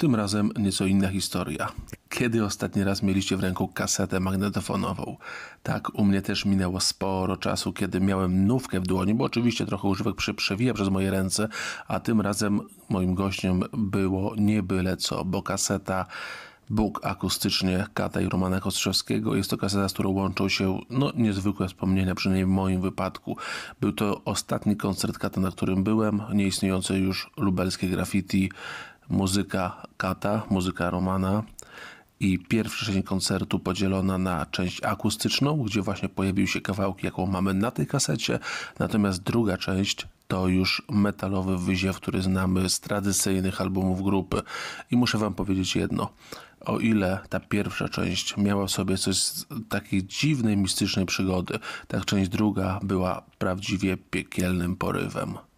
Tym razem nieco inna historia. Kiedy ostatni raz mieliście w ręku kasetę magnetofonową? Tak, u mnie też minęło sporo czasu, kiedy miałem nówkę w dłoni, bo oczywiście trochę używek przewija przez moje ręce, a tym razem moim gościem było nie byle co, bo kaseta Bóg akustycznie Kata i Romana Kostrzewskiego. Jest to kaseta, z którą łączą się no, niezwykłe wspomnienia, przynajmniej w moim wypadku. Był to ostatni koncert Kata, na którym byłem, nieistniejące już lubelskie graffiti, muzyka Kata, muzyka Romana i pierwsza część koncertu podzielona na część akustyczną, gdzie właśnie pojawiły się kawałki, jaką mamy na tej kasecie, natomiast druga część to już metalowy wyziew, który znamy z tradycyjnych albumów grupy. I muszę Wam powiedzieć jedno. O ile ta pierwsza część miała w sobie coś z takiej dziwnej, mistycznej przygody, tak część druga była prawdziwie piekielnym porywem.